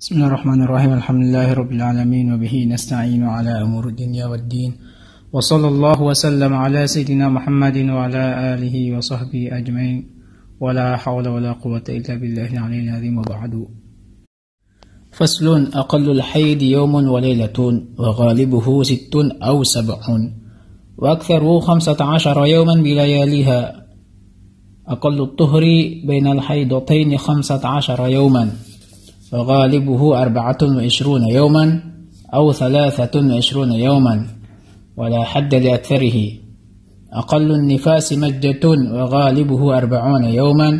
بسم الله الرحمن الرحيم الحمد لله رب العالمين وبه نستعين على أمور الدنيا والدين وصلى الله وسلم على سيدنا محمد وعلى آله وصحبه أجمعين ولا حول ولا قوة إلا بالله العلي العظيم وبعد فصل أقل الحيد يوم وليلة وغالبه ست أو سبع وأكثره خمسة عشر يوما بلياليها أقل الطهر بين الحيضتين خمسة عشر يوما فغالبه أربعة وعشرون يوما أو ثلاثة وعشرون يوما ولا حد لأكثره أقل النفاس مجدة وغالبه أربعون يوما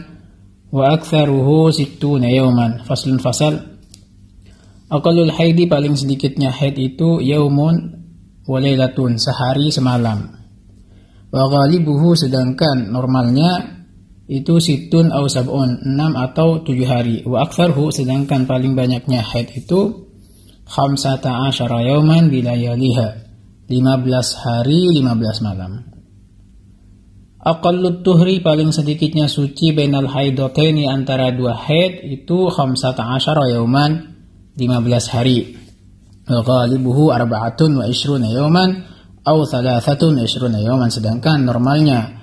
وأكثره ستون يوما فصل فصل أقل الحيد paling sedikitnya haid itu يوم وليلة sehari semalam. وغالبه ghalibuhu sedangkan normalnya itu situn au sab'un 6 atau tujuh hari wa aktharhu sedangkan paling banyaknya haid itu khamsata asyara yauman bilayaliha 15 hari 15 malam Aqallut tuhri paling sedikitnya suci benal bainal ni antara dua haid itu khamsata asyara lima 15 hari wa ghalibuhu arba'atun wa ishruna yauman au thalathatun ishruna yauman sedangkan normalnya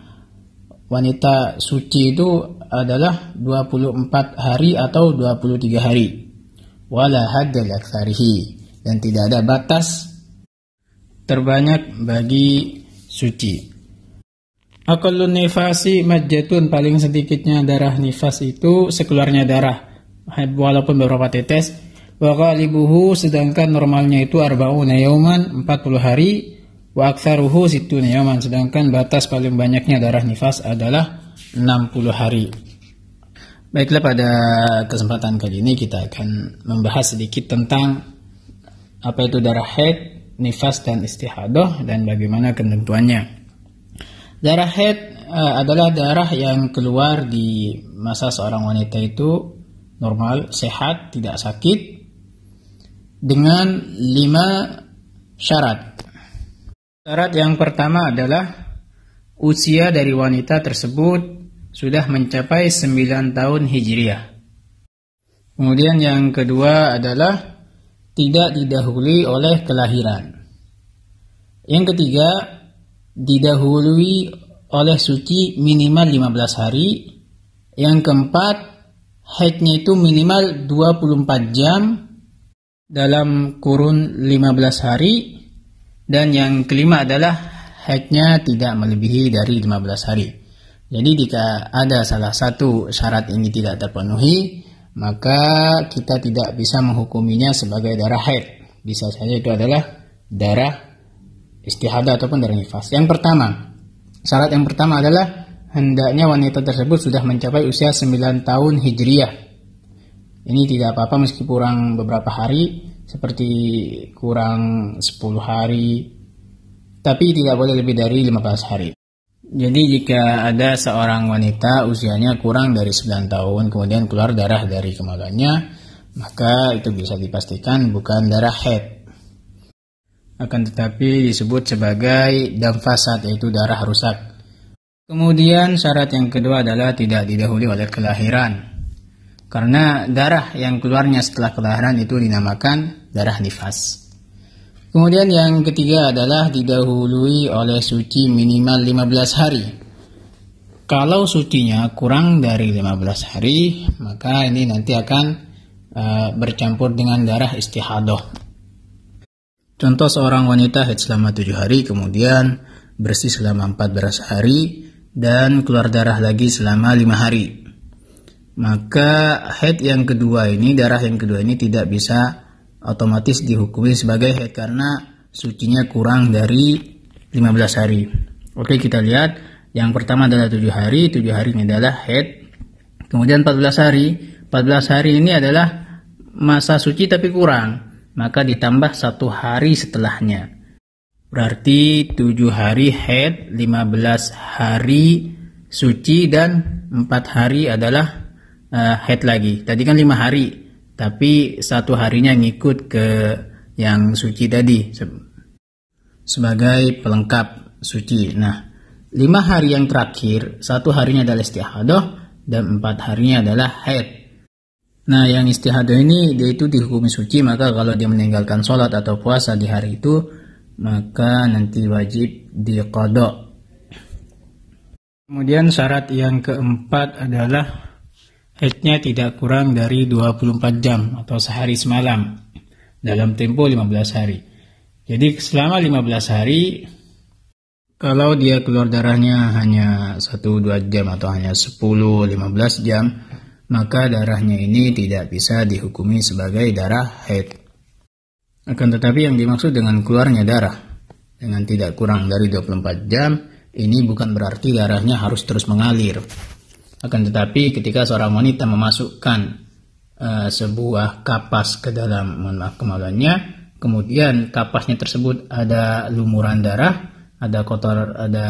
wanita suci itu adalah 24 hari atau 23 hari. Wala haddal aktsarihi dan tidak ada batas terbanyak bagi suci. Akalun nifasi majjatun paling sedikitnya darah nifas itu sekeluarnya darah walaupun beberapa tetes wa ghalibuhu sedangkan normalnya itu arbauna yauman 40 hari Waktaruhu situ sittuna yaman sedangkan batas paling banyaknya darah nifas adalah 60 hari. Baiklah pada kesempatan kali ini kita akan membahas sedikit tentang apa itu darah haid, nifas dan istihadah dan bagaimana ketentuannya. Darah haid eh, adalah darah yang keluar di masa seorang wanita itu normal, sehat, tidak sakit dengan lima syarat. Syarat yang pertama adalah usia dari wanita tersebut sudah mencapai 9 tahun Hijriah. Kemudian yang kedua adalah tidak didahului oleh kelahiran. Yang ketiga, didahului oleh suci minimal 15 hari. Yang keempat, haidnya itu minimal 24 jam dalam kurun 15 hari. Dan yang kelima adalah haidnya tidak melebihi dari 15 hari. Jadi jika ada salah satu syarat ini tidak terpenuhi, maka kita tidak bisa menghukuminya sebagai darah haid. Bisa saja itu adalah darah istihadah ataupun darah nifas. Yang pertama, syarat yang pertama adalah hendaknya wanita tersebut sudah mencapai usia 9 tahun hijriah. Ini tidak apa-apa meskipun kurang beberapa hari, seperti kurang 10 hari tapi tidak boleh lebih dari 15 hari. Jadi jika ada seorang wanita usianya kurang dari 9 tahun kemudian keluar darah dari kemaluannya, maka itu bisa dipastikan bukan darah head. Akan tetapi disebut sebagai dam yaitu darah rusak. Kemudian syarat yang kedua adalah tidak didahului oleh kelahiran. Karena darah yang keluarnya setelah kelahiran itu dinamakan darah nifas. Kemudian yang ketiga adalah didahului oleh suci minimal 15 hari. Kalau sucinya kurang dari 15 hari, maka ini nanti akan uh, bercampur dengan darah istihadoh. Contoh seorang wanita haid selama 7 hari, kemudian bersih selama 14 hari, dan keluar darah lagi selama 5 hari. Maka haid yang kedua ini, darah yang kedua ini tidak bisa otomatis dihukumi sebagai haid karena sucinya kurang dari 15 hari. Oke, kita lihat yang pertama adalah 7 hari, 7 hari ini adalah haid. Kemudian 14 hari, 14 hari ini adalah masa suci tapi kurang, maka ditambah satu hari setelahnya. Berarti 7 hari haid, 15 hari suci dan 4 hari adalah uh, haid lagi. Tadi kan 5 hari tapi satu harinya ngikut ke yang suci tadi sebagai pelengkap suci. Nah, lima hari yang terakhir, satu harinya adalah istihadah dan empat harinya adalah haid. Nah, yang istihadah ini dia itu dihukumi suci, maka kalau dia meninggalkan sholat atau puasa di hari itu, maka nanti wajib dikodok. Kemudian syarat yang keempat adalah haidnya tidak kurang dari 24 jam atau sehari semalam dalam tempo 15 hari. Jadi selama 15 hari kalau dia keluar darahnya hanya 1-2 jam atau hanya 10-15 jam, maka darahnya ini tidak bisa dihukumi sebagai darah haid. Akan tetapi yang dimaksud dengan keluarnya darah, dengan tidak kurang dari 24 jam, ini bukan berarti darahnya harus terus mengalir. Akan tetapi ketika seorang wanita memasukkan uh, sebuah kapas ke dalam mohon maaf kemaluannya, kemudian kapasnya tersebut ada lumuran darah, ada kotor, ada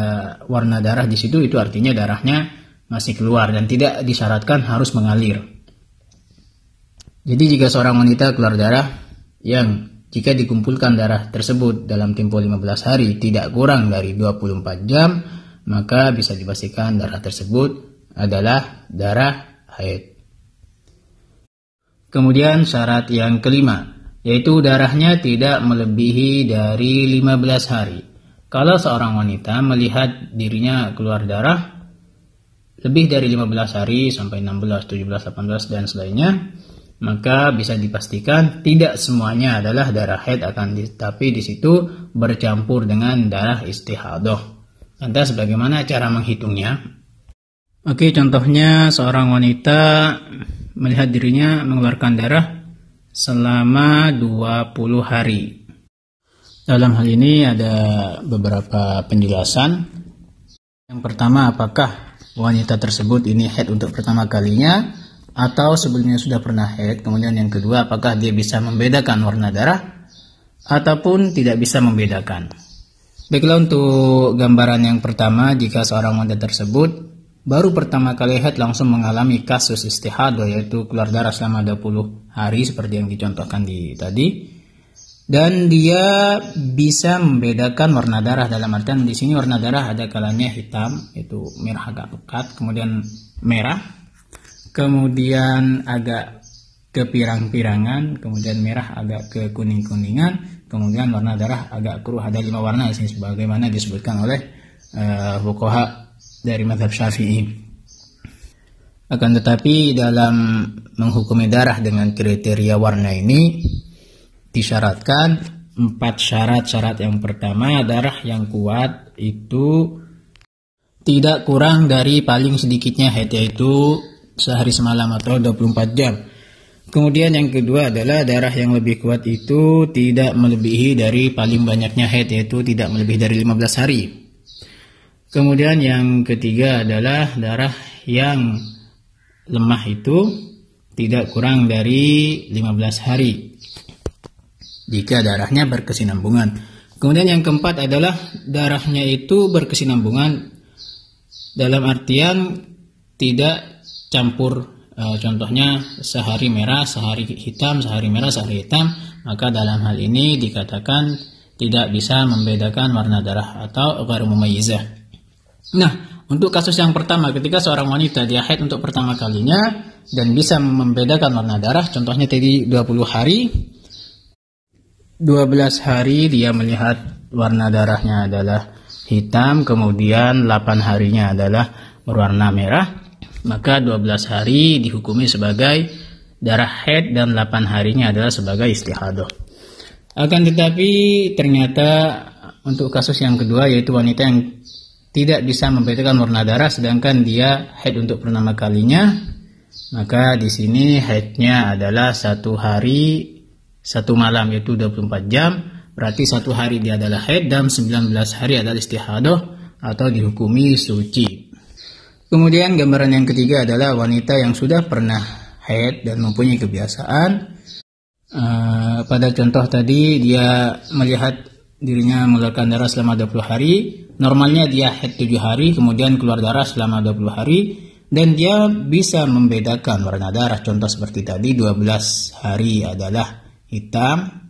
warna darah di situ, itu artinya darahnya masih keluar dan tidak disyaratkan harus mengalir. Jadi jika seorang wanita keluar darah yang jika dikumpulkan darah tersebut dalam tempo 15 hari tidak kurang dari 24 jam, maka bisa dipastikan darah tersebut adalah darah haid. Kemudian syarat yang kelima, yaitu darahnya tidak melebihi dari 15 hari. Kalau seorang wanita melihat dirinya keluar darah lebih dari 15 hari sampai 16, 17, 18 dan selainnya, maka bisa dipastikan tidak semuanya adalah darah haid akan tapi di situ bercampur dengan darah istihadah. Lantas sebagaimana cara menghitungnya? Oke, contohnya seorang wanita melihat dirinya mengeluarkan darah selama 20 hari. Dalam hal ini ada beberapa penjelasan. Yang pertama, apakah wanita tersebut ini head untuk pertama kalinya atau sebelumnya sudah pernah head? Kemudian yang kedua, apakah dia bisa membedakan warna darah ataupun tidak bisa membedakan? Baiklah untuk gambaran yang pertama, jika seorang wanita tersebut baru pertama kali head langsung mengalami kasus istihadoh yaitu keluar darah selama 20 hari seperti yang dicontohkan di tadi dan dia bisa membedakan warna darah dalam artian di sini warna darah ada kalanya hitam itu merah agak pekat kemudian merah kemudian agak kepirang pirangan kemudian merah agak ke kuning-kuningan kemudian warna darah agak keruh ada lima warna di sini sebagaimana disebutkan oleh uh, eh, Bukoha dari mazhab syafi'i. Akan tetapi dalam menghukumi darah dengan kriteria warna ini disyaratkan empat syarat-syarat yang pertama darah yang kuat itu tidak kurang dari paling sedikitnya het yaitu sehari semalam atau 24 jam. Kemudian yang kedua adalah darah yang lebih kuat itu tidak melebihi dari paling banyaknya head yaitu tidak melebihi dari 15 hari. Kemudian yang ketiga adalah darah yang lemah itu tidak kurang dari 15 hari jika darahnya berkesinambungan. Kemudian yang keempat adalah darahnya itu berkesinambungan dalam artian tidak campur e, contohnya sehari merah, sehari hitam, sehari merah, sehari hitam, maka dalam hal ini dikatakan tidak bisa membedakan warna darah atau gharu mumayyizah. Nah, untuk kasus yang pertama ketika seorang wanita dia haid untuk pertama kalinya dan bisa membedakan warna darah, contohnya tadi 20 hari 12 hari dia melihat warna darahnya adalah hitam, kemudian 8 harinya adalah berwarna merah, maka 12 hari dihukumi sebagai darah haid dan 8 harinya adalah sebagai istihadah. Akan tetapi ternyata untuk kasus yang kedua yaitu wanita yang tidak bisa membedakan warna darah sedangkan dia haid untuk pertama kalinya maka di sini haidnya adalah satu hari satu malam yaitu 24 jam berarti satu hari dia adalah haid dan 19 hari adalah istihadah atau dihukumi suci kemudian gambaran yang ketiga adalah wanita yang sudah pernah haid dan mempunyai kebiasaan uh, pada contoh tadi dia melihat dirinya mengeluarkan darah selama 20 hari. Normalnya dia head 7 hari, kemudian keluar darah selama 20 hari dan dia bisa membedakan warna darah. Contoh seperti tadi 12 hari adalah hitam,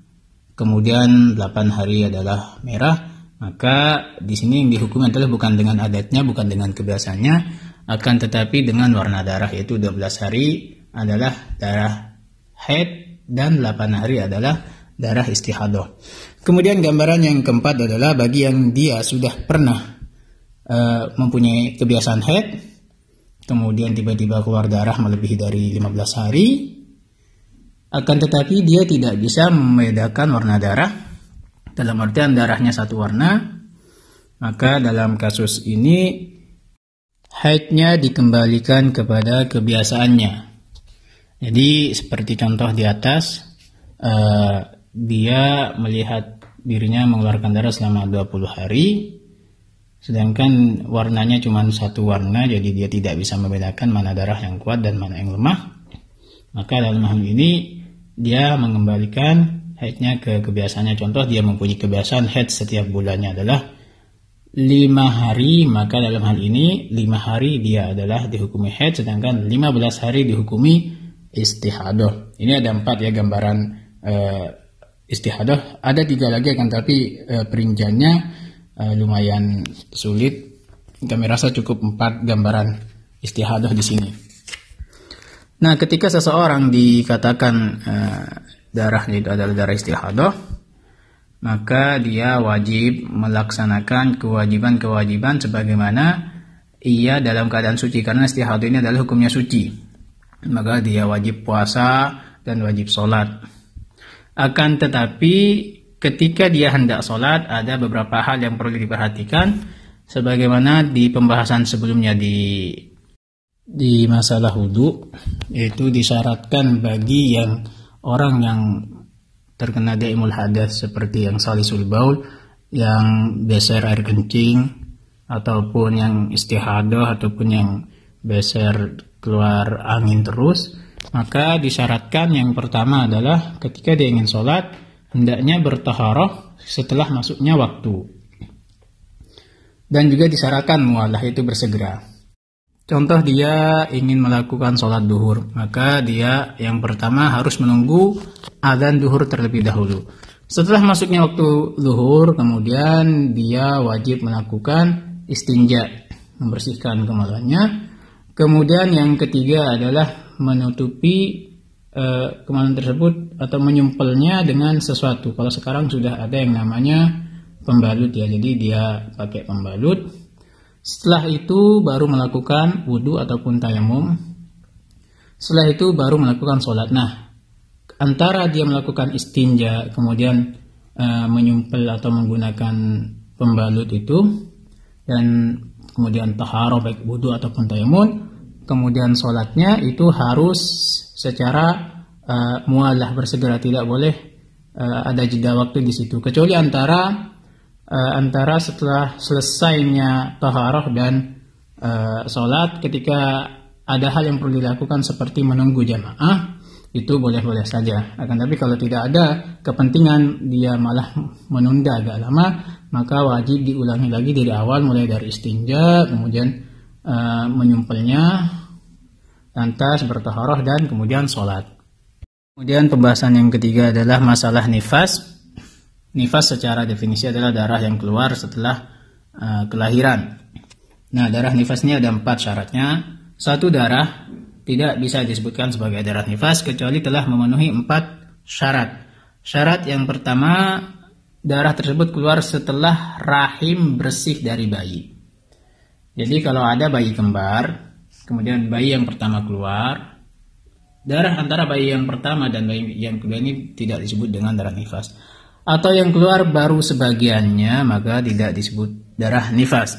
kemudian 8 hari adalah merah. Maka di sini yang dihukum adalah bukan dengan adatnya, bukan dengan kebiasaannya, akan tetapi dengan warna darah yaitu 12 hari adalah darah head dan 8 hari adalah darah istihadah. Kemudian gambaran yang keempat adalah bagi yang dia sudah pernah uh, mempunyai kebiasaan head, kemudian tiba-tiba keluar darah melebihi dari 15 hari, akan tetapi dia tidak bisa membedakan warna darah, dalam artian darahnya satu warna, maka dalam kasus ini haidnya dikembalikan kepada kebiasaannya. Jadi seperti contoh di atas, uh, dia melihat dirinya mengeluarkan darah selama 20 hari sedangkan warnanya cuma satu warna jadi dia tidak bisa membedakan mana darah yang kuat dan mana yang lemah maka dalam hal ini dia mengembalikan headnya ke kebiasaannya contoh dia mempunyai kebiasaan head setiap bulannya adalah lima hari maka dalam hal ini lima hari dia adalah dihukumi head, sedangkan 15 hari dihukumi istihadah ini ada empat ya gambaran eh, istihadah ada tiga lagi kan tapi e, perinciannya e, lumayan sulit kami rasa cukup empat gambaran istihadah di sini nah ketika seseorang dikatakan e, eh, darahnya itu adalah darah istihadah maka dia wajib melaksanakan kewajiban-kewajiban sebagaimana ia dalam keadaan suci karena istihadah ini adalah hukumnya suci maka dia wajib puasa dan wajib sholat akan tetapi ketika dia hendak sholat ada beberapa hal yang perlu diperhatikan sebagaimana di pembahasan sebelumnya di di masalah wudhu yaitu disyaratkan bagi yang orang yang terkena daimul hadas seperti yang salisul baul yang beser air kencing ataupun yang istihadah ataupun yang beser keluar angin terus maka disyaratkan yang pertama adalah ketika dia ingin sholat, hendaknya bertaharoh setelah masuknya waktu. Dan juga disyaratkan mualah itu bersegera. Contoh dia ingin melakukan sholat duhur, maka dia yang pertama harus menunggu adzan duhur terlebih dahulu. Setelah masuknya waktu duhur, kemudian dia wajib melakukan istinja, membersihkan kemaluannya. Kemudian yang ketiga adalah menutupi uh, eh, kemaluan tersebut atau menyumpelnya dengan sesuatu. Kalau sekarang sudah ada yang namanya pembalut ya, jadi dia pakai pembalut. Setelah itu baru melakukan wudhu ataupun tayamum. Setelah itu baru melakukan sholat. Nah, antara dia melakukan istinja kemudian uh, menyumpel atau menggunakan pembalut itu dan kemudian taharah baik wudhu ataupun tayamum kemudian sholatnya itu harus secara uh, eh, mualah bersegera tidak boleh uh, ada jeda waktu di situ kecuali antara uh, antara setelah selesainya taharah dan uh, sholat ketika ada hal yang perlu dilakukan seperti menunggu jamaah itu boleh-boleh saja akan tapi kalau tidak ada kepentingan dia malah menunda agak lama maka wajib diulangi lagi dari awal mulai dari istinja kemudian e, eh, menyumpelnya lantas bertoharoh dan kemudian sholat kemudian pembahasan yang ketiga adalah masalah nifas nifas secara definisi adalah darah yang keluar setelah e, kelahiran nah darah nifas ini ada empat syaratnya satu darah tidak bisa disebutkan sebagai darah nifas kecuali telah memenuhi empat syarat syarat yang pertama darah tersebut keluar setelah rahim bersih dari bayi. Jadi kalau ada bayi kembar, kemudian bayi yang pertama keluar, darah antara bayi yang pertama dan bayi yang kedua ini tidak disebut dengan darah nifas. Atau yang keluar baru sebagiannya, maka tidak disebut darah nifas.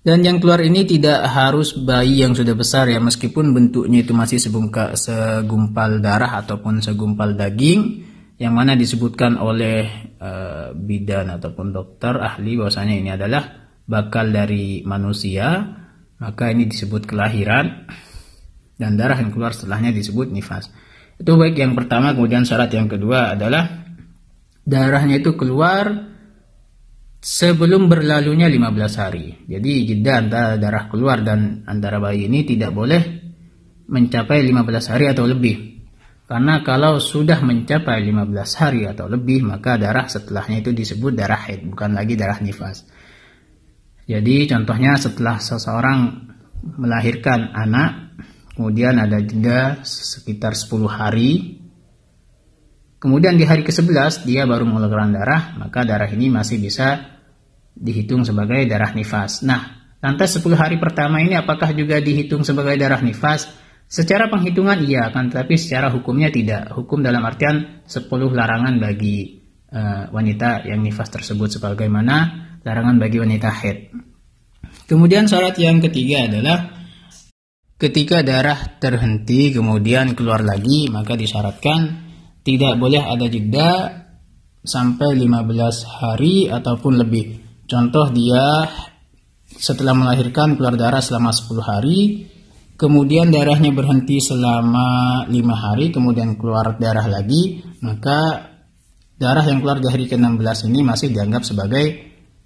Dan yang keluar ini tidak harus bayi yang sudah besar ya, meskipun bentuknya itu masih sebungka, segumpal darah ataupun segumpal daging, yang mana disebutkan oleh uh, bidan ataupun dokter ahli bahwasanya ini adalah bakal dari manusia maka ini disebut kelahiran dan darah yang keluar setelahnya disebut nifas itu baik yang pertama kemudian syarat yang kedua adalah darahnya itu keluar sebelum berlalunya 15 hari jadi jeda antara darah keluar dan antara bayi ini tidak boleh mencapai 15 hari atau lebih karena kalau sudah mencapai 15 hari atau lebih maka darah setelahnya itu disebut darah haid bukan lagi darah nifas jadi contohnya setelah seseorang melahirkan anak, kemudian ada jeda sekitar 10 hari, kemudian di hari ke-11 dia baru mengeluarkan darah, maka darah ini masih bisa dihitung sebagai darah nifas. Nah, lantas 10 hari pertama ini apakah juga dihitung sebagai darah nifas? Secara penghitungan iya, kan tetapi secara hukumnya tidak. Hukum dalam artian 10 larangan bagi uh, wanita yang nifas tersebut sebagaimana larangan bagi wanita haid. Kemudian syarat yang ketiga adalah ketika darah terhenti kemudian keluar lagi maka disyaratkan tidak boleh ada jeda sampai 15 hari ataupun lebih. Contoh dia setelah melahirkan keluar darah selama 10 hari, kemudian darahnya berhenti selama 5 hari, kemudian keluar darah lagi, maka darah yang keluar di hari ke-16 ini masih dianggap sebagai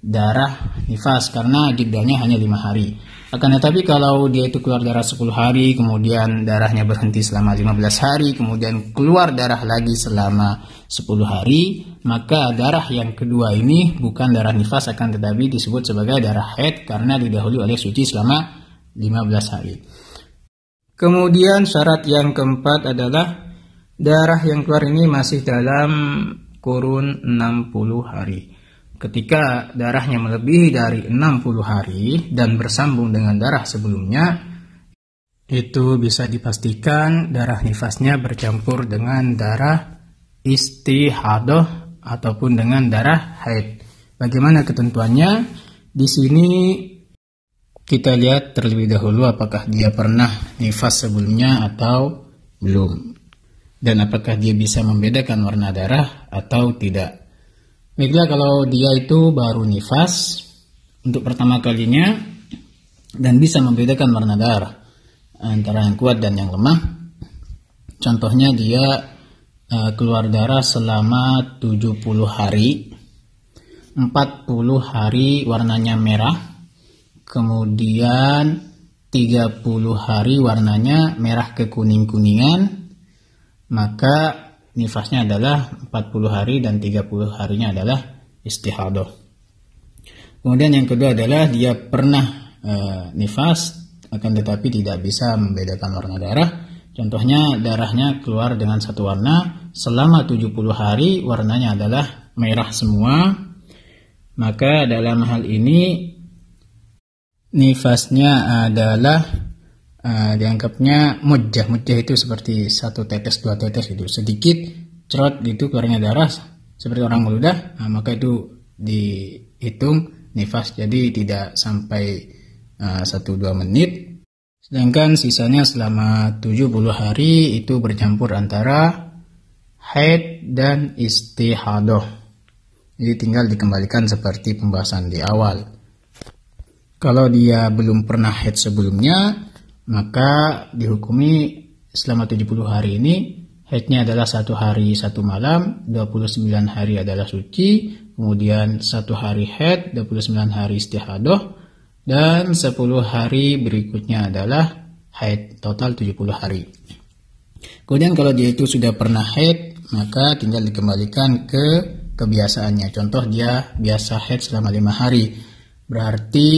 darah nifas karena jedanya hanya lima hari. Akan tetapi kalau dia itu keluar darah 10 hari, kemudian darahnya berhenti selama 15 hari, kemudian keluar darah lagi selama 10 hari, maka darah yang kedua ini bukan darah nifas akan tetapi disebut sebagai darah haid karena didahului oleh suci selama 15 hari. Kemudian syarat yang keempat adalah darah yang keluar ini masih dalam kurun 60 hari. Ketika darahnya melebihi dari 60 hari dan bersambung dengan darah sebelumnya, itu bisa dipastikan darah nifasnya bercampur dengan darah istihadoh ataupun dengan darah haid. Bagaimana ketentuannya? Di sini kita lihat terlebih dahulu apakah dia pernah nifas sebelumnya atau belum. Dan apakah dia bisa membedakan warna darah atau tidak. Baiklah kalau dia itu baru nifas untuk pertama kalinya dan bisa membedakan warna darah antara yang kuat dan yang lemah. Contohnya dia eh, keluar darah selama 70 hari. 40 hari warnanya merah. Kemudian 30 hari warnanya merah kekuning-kuningan. Maka nifasnya adalah 40 hari dan 30 harinya adalah istihadah. Kemudian yang kedua adalah dia pernah e, nifas akan tetapi tidak bisa membedakan warna darah. Contohnya darahnya keluar dengan satu warna selama 70 hari warnanya adalah merah semua. Maka dalam hal ini nifasnya adalah uh, dianggapnya mujah mujah itu seperti satu tetes dua tetes itu sedikit cerot itu keluarnya darah seperti orang meludah nah, maka itu dihitung nifas jadi tidak sampai eh, satu uh, dua menit sedangkan sisanya selama 70 hari itu bercampur antara haid dan istihadoh jadi tinggal dikembalikan seperti pembahasan di awal kalau dia belum pernah haid sebelumnya maka dihukumi selama 70 hari ini haidnya adalah satu hari satu malam 29 hari adalah suci kemudian satu hari haid 29 hari istihadoh dan 10 hari berikutnya adalah haid total 70 hari kemudian kalau dia itu sudah pernah haid maka tinggal dikembalikan ke kebiasaannya contoh dia biasa haid selama lima hari berarti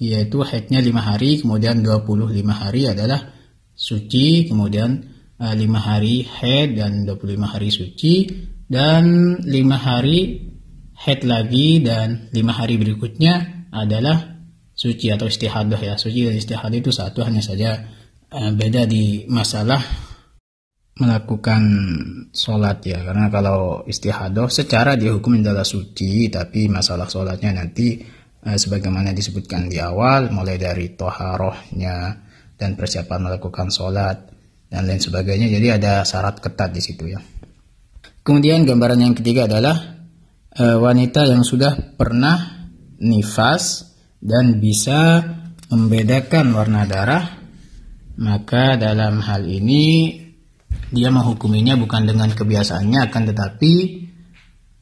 yaitu haidnya 5 hari, kemudian 25 hari adalah suci, kemudian 5 eh, hari haid dan 25 hari suci dan 5 hari haid lagi dan 5 hari berikutnya adalah suci atau istihadah ya. Suci dan istihadah itu satu hanya saja eh, beda di masalah melakukan sholat ya karena kalau istihadah secara dia hukum adalah suci tapi masalah sholatnya nanti Eh, sebagaimana disebutkan di awal mulai dari toharohnya dan persiapan melakukan sholat dan lain sebagainya jadi ada syarat ketat di situ ya kemudian gambaran yang ketiga adalah eh, wanita yang sudah pernah nifas dan bisa membedakan warna darah maka dalam hal ini dia menghukuminya bukan dengan kebiasaannya akan tetapi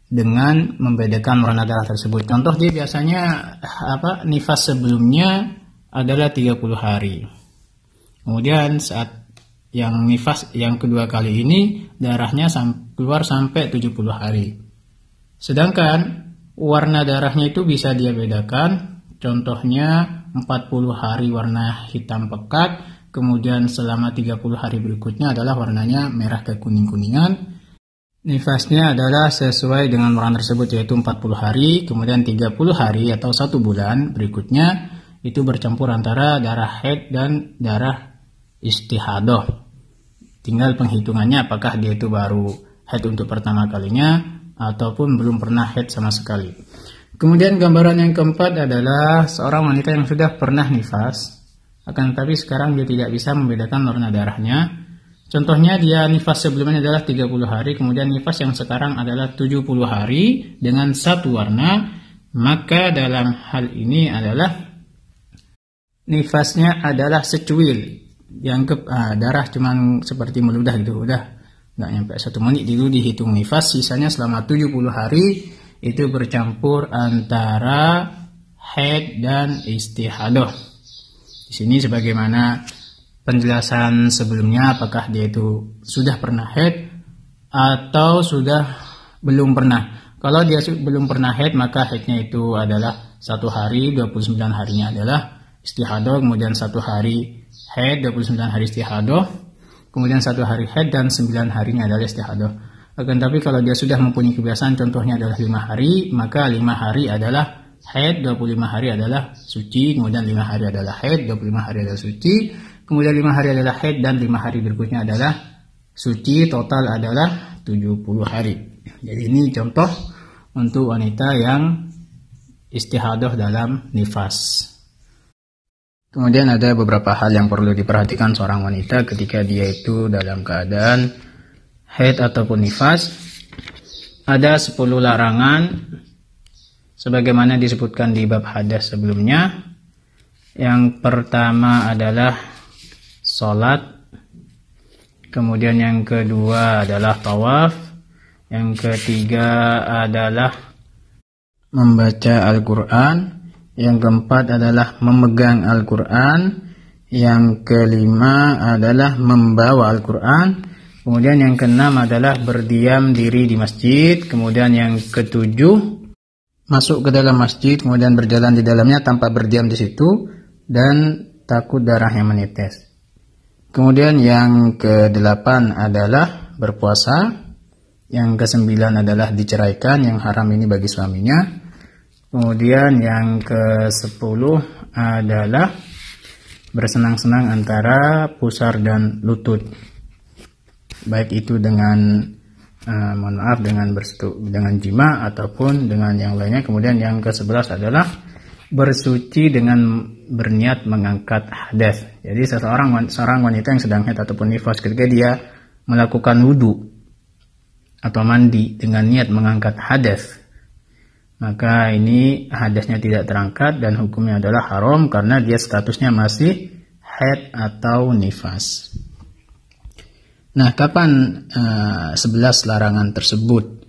dengan membedakan warna darah tersebut. Contoh dia biasanya apa nifas sebelumnya adalah 30 hari. Kemudian saat yang nifas yang kedua kali ini darahnya keluar sampai 70 hari. Sedangkan warna darahnya itu bisa dia bedakan. Contohnya 40 hari warna hitam pekat, kemudian selama 30 hari berikutnya adalah warnanya merah ke kuning-kuningan Nifasnya adalah sesuai dengan orang tersebut yaitu 40 hari, kemudian 30 hari atau satu bulan berikutnya itu bercampur antara darah haid dan darah istihadoh. Tinggal penghitungannya apakah dia itu baru haid untuk pertama kalinya ataupun belum pernah haid sama sekali. Kemudian gambaran yang keempat adalah seorang wanita yang sudah pernah nifas, akan tetapi sekarang dia tidak bisa membedakan warna darahnya, Contohnya dia nifas sebelumnya adalah 30 hari, kemudian nifas yang sekarang adalah 70 hari dengan satu warna, maka dalam hal ini adalah nifasnya adalah secuil. Dianggap ah, darah cuman seperti meludah gitu, udah nggak nyampe satu menit dulu gitu dihitung nifas, sisanya selama 70 hari itu bercampur antara head dan istihadoh. Di sini sebagaimana penjelasan sebelumnya apakah dia itu sudah pernah head atau sudah belum pernah. Kalau dia belum pernah head maka headnya itu adalah satu hari 29 harinya adalah istihadoh kemudian satu hari head 29 hari istihadoh kemudian satu hari head dan 9 harinya adalah istihadoh. Akan tapi kalau dia sudah mempunyai kebiasaan contohnya adalah lima hari maka lima hari adalah puluh 25 hari adalah suci kemudian lima hari adalah puluh 25 hari adalah suci Kemudian lima hari adalah haid dan lima hari berikutnya adalah suci. Total adalah 70 hari. Jadi ini contoh untuk wanita yang istihadah dalam nifas. Kemudian ada beberapa hal yang perlu diperhatikan seorang wanita ketika dia itu dalam keadaan haid ataupun nifas. Ada 10 larangan sebagaimana disebutkan di bab hadas sebelumnya. Yang pertama adalah salat Kemudian yang kedua adalah tawaf. Yang ketiga adalah membaca Al-Quran. Yang keempat adalah memegang Al-Quran. Yang kelima adalah membawa Al-Quran. Kemudian yang keenam adalah berdiam diri di masjid. Kemudian yang ketujuh masuk ke dalam masjid, kemudian berjalan di dalamnya tanpa berdiam di situ dan takut darah yang menetes. Kemudian yang ke-8 adalah berpuasa. Yang ke-9 adalah diceraikan, yang haram ini bagi suaminya. Kemudian yang ke-10 adalah bersenang-senang antara pusar dan lutut. Baik itu dengan uh, mohon maaf dengan bersetu dengan jima ataupun dengan yang lainnya. Kemudian yang ke-11 adalah bersuci dengan berniat mengangkat hadas. Jadi seseorang seorang wanita yang sedang haid ataupun nifas ketika dia melakukan wudhu atau mandi dengan niat mengangkat hadas, maka ini hadasnya tidak terangkat dan hukumnya adalah haram karena dia statusnya masih haid atau nifas. Nah, kapan uh, eh, 11 larangan tersebut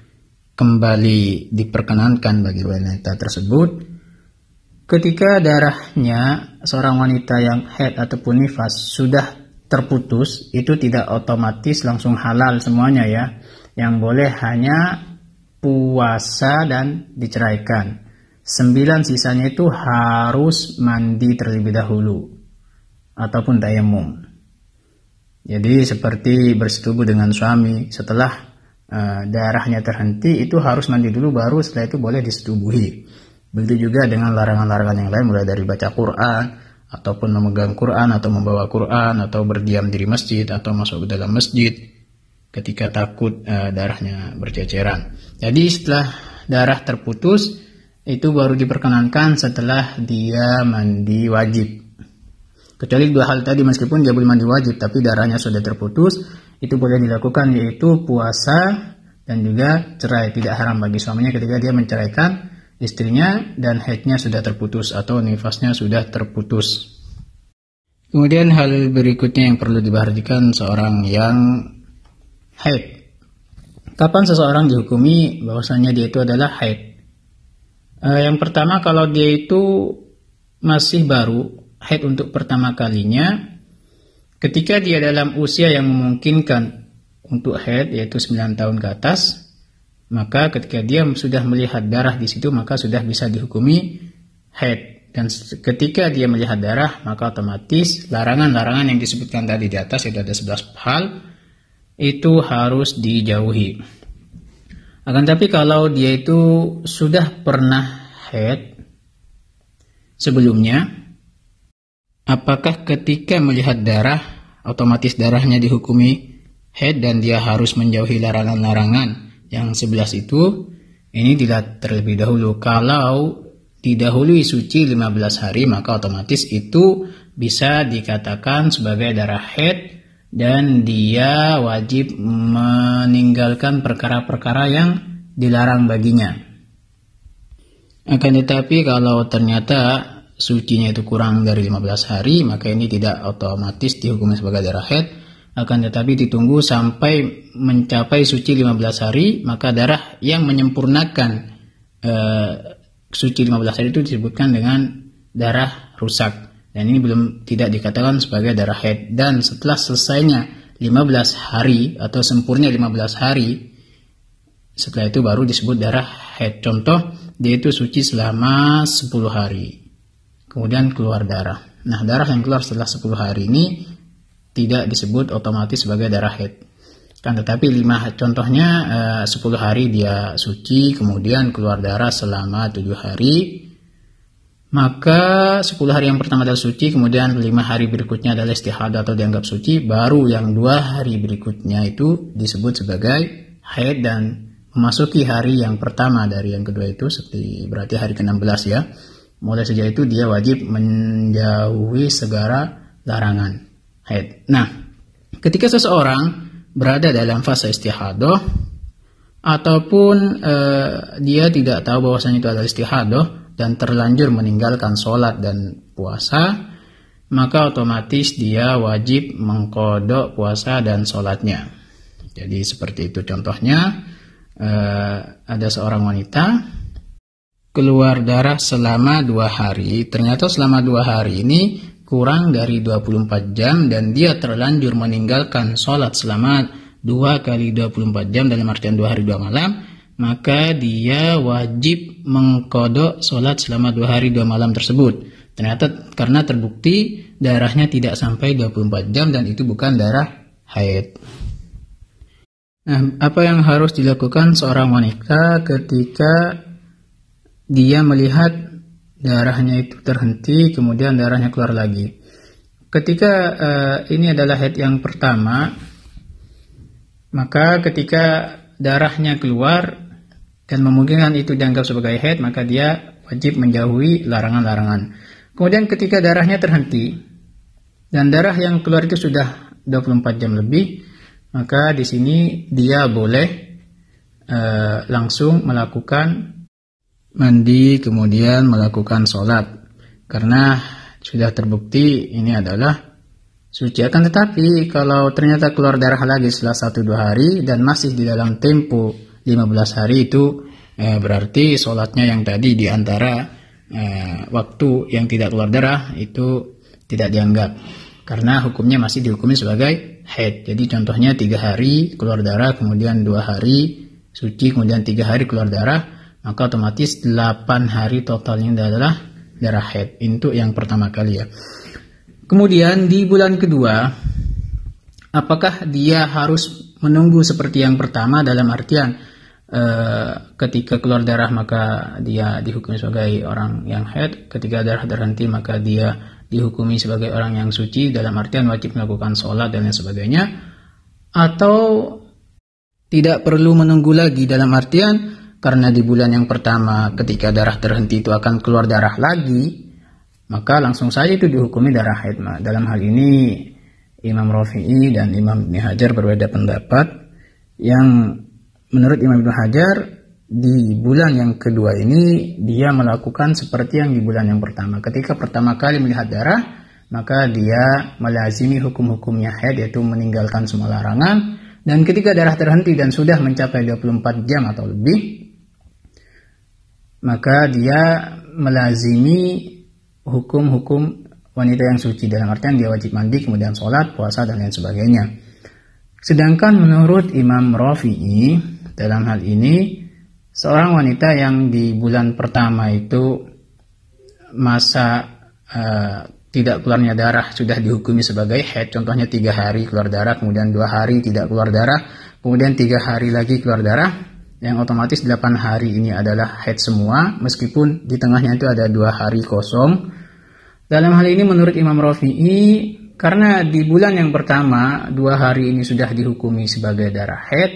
kembali diperkenankan bagi wanita tersebut? Ketika darahnya seorang wanita yang head ataupun nifas sudah terputus, itu tidak otomatis langsung halal semuanya ya. Yang boleh hanya puasa dan diceraikan. Sembilan sisanya itu harus mandi terlebih dahulu ataupun tayamum. Jadi seperti bersetubuh dengan suami setelah uh, darahnya terhenti itu harus mandi dulu baru setelah itu boleh disetubuhi. Begitu juga dengan larangan-larangan yang lain mulai dari baca Quran ataupun memegang Quran atau membawa Quran atau berdiam diri masjid atau masuk ke dalam masjid ketika takut e, darahnya berceceran. Jadi setelah darah terputus itu baru diperkenankan setelah dia mandi wajib. Kecuali dua hal tadi meskipun dia belum mandi wajib tapi darahnya sudah terputus itu boleh dilakukan yaitu puasa dan juga cerai tidak haram bagi suaminya ketika dia menceraikan istrinya dan haidnya sudah terputus atau nifasnya sudah terputus. Kemudian hal berikutnya yang perlu diperhatikan seorang yang haid. Kapan seseorang dihukumi bahwasanya dia itu adalah haid? E, yang pertama kalau dia itu masih baru haid untuk pertama kalinya ketika dia dalam usia yang memungkinkan untuk haid yaitu 9 tahun ke atas maka ketika dia sudah melihat darah di situ maka sudah bisa dihukumi haid dan ketika dia melihat darah maka otomatis larangan-larangan yang disebutkan tadi di atas itu ada 11 hal itu harus dijauhi akan tapi kalau dia itu sudah pernah haid sebelumnya apakah ketika melihat darah otomatis darahnya dihukumi haid dan dia harus menjauhi larangan-larangan yang sebelas itu ini tidak terlebih dahulu. Kalau didahului suci 15 hari maka otomatis itu bisa dikatakan sebagai darah haid dan dia wajib meninggalkan perkara-perkara yang dilarang baginya. Akan tetapi kalau ternyata sucinya itu kurang dari 15 hari maka ini tidak otomatis dihukum sebagai darah haid akan tetapi ditunggu sampai mencapai suci 15 hari maka darah yang menyempurnakan eh, suci 15 hari itu disebutkan dengan darah rusak dan ini belum tidak dikatakan sebagai darah head dan setelah selesainya 15 hari atau sempurnya 15 hari setelah itu baru disebut darah head contoh dia itu suci selama 10 hari kemudian keluar darah nah darah yang keluar setelah 10 hari ini tidak disebut otomatis sebagai darah haid. Kan tetapi lima contohnya eh, uh, 10 hari dia suci kemudian keluar darah selama 7 hari maka 10 hari yang pertama adalah suci kemudian lima hari berikutnya adalah istihad atau dianggap suci baru yang dua hari berikutnya itu disebut sebagai haid dan memasuki hari yang pertama dari yang kedua itu seperti berarti hari ke-16 ya mulai sejak itu dia wajib menjauhi segala larangan haid. Nah, ketika seseorang berada dalam fase istihadoh ataupun eh, dia tidak tahu bahwasanya itu adalah istihadoh dan terlanjur meninggalkan sholat dan puasa, maka otomatis dia wajib mengkodok puasa dan sholatnya. Jadi seperti itu contohnya, eh, ada seorang wanita keluar darah selama dua hari. Ternyata selama dua hari ini kurang dari 24 jam dan dia terlanjur meninggalkan sholat selama 2 kali 24 jam dalam artian 2 hari 2 malam maka dia wajib mengkodok sholat selama 2 hari 2 malam tersebut ternyata karena terbukti darahnya tidak sampai 24 jam dan itu bukan darah haid Nah, apa yang harus dilakukan seorang wanita ketika dia melihat darahnya itu terhenti, kemudian darahnya keluar lagi. Ketika uh, ini adalah head yang pertama, maka ketika darahnya keluar dan memungkinkan itu dianggap sebagai head, maka dia wajib menjauhi larangan-larangan. Kemudian ketika darahnya terhenti dan darah yang keluar itu sudah 24 jam lebih, maka di sini dia boleh uh, langsung melakukan mandi kemudian melakukan sholat karena sudah terbukti ini adalah suci akan tetapi kalau ternyata keluar darah lagi setelah satu dua hari dan masih di dalam tempo 15 hari itu eh, berarti sholatnya yang tadi di antara eh, waktu yang tidak keluar darah itu tidak dianggap karena hukumnya masih dihukumi sebagai haid jadi contohnya tiga hari keluar darah kemudian dua hari suci kemudian tiga hari keluar darah maka otomatis 8 hari totalnya adalah darah head untuk yang pertama kali ya. Kemudian di bulan kedua apakah dia harus menunggu seperti yang pertama dalam artian eh, ketika keluar darah maka dia dihukumi sebagai orang yang head, ketika darah terhenti maka dia dihukumi sebagai orang yang suci dalam artian wajib melakukan sholat dan lain sebagainya atau tidak perlu menunggu lagi dalam artian karena di bulan yang pertama ketika darah terhenti itu akan keluar darah lagi, maka langsung saja itu dihukumi darah haid. Ma Dalam hal ini Imam Rafi'i dan Imam Ibn Hajar berbeda pendapat yang menurut Imam Ibn Hajar di bulan yang kedua ini dia melakukan seperti yang di bulan yang pertama. Ketika pertama kali melihat darah, maka dia melazimi hukum-hukumnya haid yaitu meninggalkan semua larangan dan ketika darah terhenti dan sudah mencapai 24 jam atau lebih, maka dia melazimi hukum-hukum wanita yang suci dalam artian dia wajib mandi kemudian sholat puasa dan lain sebagainya sedangkan menurut Imam Rafi'i dalam hal ini seorang wanita yang di bulan pertama itu masa uh, tidak keluarnya darah sudah dihukumi sebagai head contohnya tiga hari keluar darah kemudian dua hari tidak keluar darah kemudian tiga hari lagi keluar darah yang otomatis 8 hari ini adalah head semua meskipun di tengahnya itu ada dua hari kosong dalam hal ini menurut Imam Rafi'i karena di bulan yang pertama dua hari ini sudah dihukumi sebagai darah head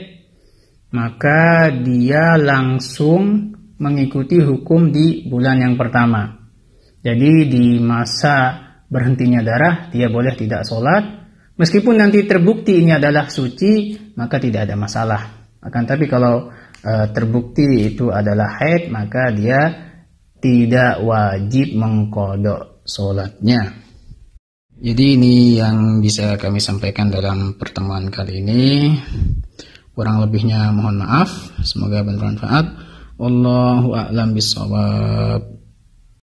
maka dia langsung mengikuti hukum di bulan yang pertama jadi di masa berhentinya darah dia boleh tidak sholat Meskipun nanti terbukti ini adalah suci, maka tidak ada masalah. Akan tapi kalau Eh, terbukti itu adalah haid maka dia tidak wajib mengkodok sholatnya. Jadi ini yang bisa kami sampaikan dalam pertemuan kali ini. Kurang lebihnya mohon maaf. Semoga bermanfaat. Allahu a'lam bishawab.